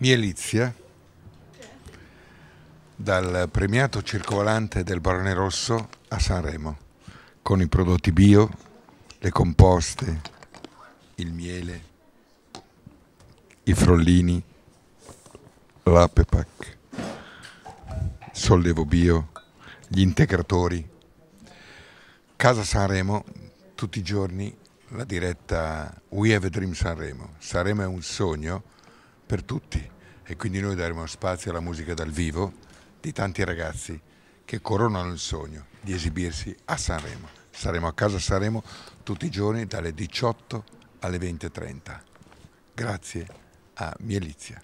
Mielizia dal premiato circolante del Barone Rosso a Sanremo con i prodotti bio, le composte, il miele, i frollini, l'apepac, sollevo bio, gli integratori. Casa Sanremo, tutti i giorni la diretta We Have a Dream Sanremo. Sanremo è un sogno per tutti e quindi noi daremo spazio alla musica dal vivo di tanti ragazzi che coronano il sogno di esibirsi a Sanremo. Saremo a casa Sanremo tutti i giorni dalle 18 alle 20.30. Grazie a Mielizia.